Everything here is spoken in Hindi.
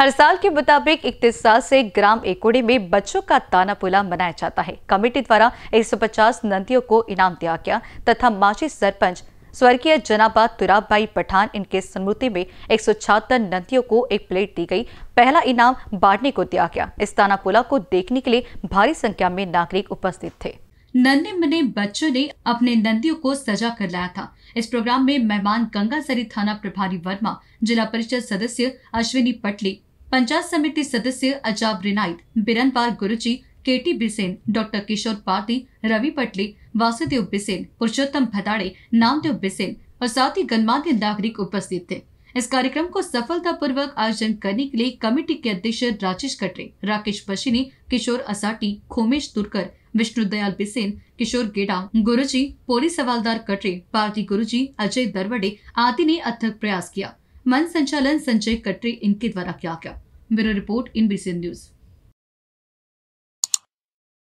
हर साल के मुताबिक इकतीस साल से ग्राम एकोड़े में बच्चों का ताना पुला मनाया जाता है कमेटी द्वारा 150 नंदियों को इनाम दिया गया तथा माची सरपंच स्वर्गीय जनाबा तुराब भाई पठान इनके स्मृति में एक नंदियों को एक प्लेट दी गई पहला इनाम बाढ़ने को दिया गया इस तानापुला को देखने के लिए भारी संख्या में नागरिक उपस्थित थे नन्हे मने बच्चों ने अपने नंदियों को सजा कर लाया था इस प्रोग्राम में मेहमान गंगा सरी थाना प्रभारी वर्मा जिला परिषद सदस्य अश्विनी पटली पंचायत समिति सदस्य अजाब रिनाइत बिरनपाल गुरुजी T Bisen doctor Kishore party Ravi पटली वासुदेव बिसेन पुरुषोत्तम भदाड़े नामदेव बिसेन और साथ ही गणमान्य नागरिक उपस्थित थे इस कार्यक्रम को सफलतापूर्वक आयोजन करने के लिए कमेटी के अध्यक्ष राजेश कटरे राकेश बशिनी किशोर असाटी खोमेश तुरकर विष्णु दयाल बिसेन किशोर गेड़ा गुरुजी पोली सवालदार कटरे पार्टी गुरुजी अजय दरवड़े आदि ने अथक प्रयास किया मन संचालन संजय कटरे इनके द्वारा किया गया bureau report in BC news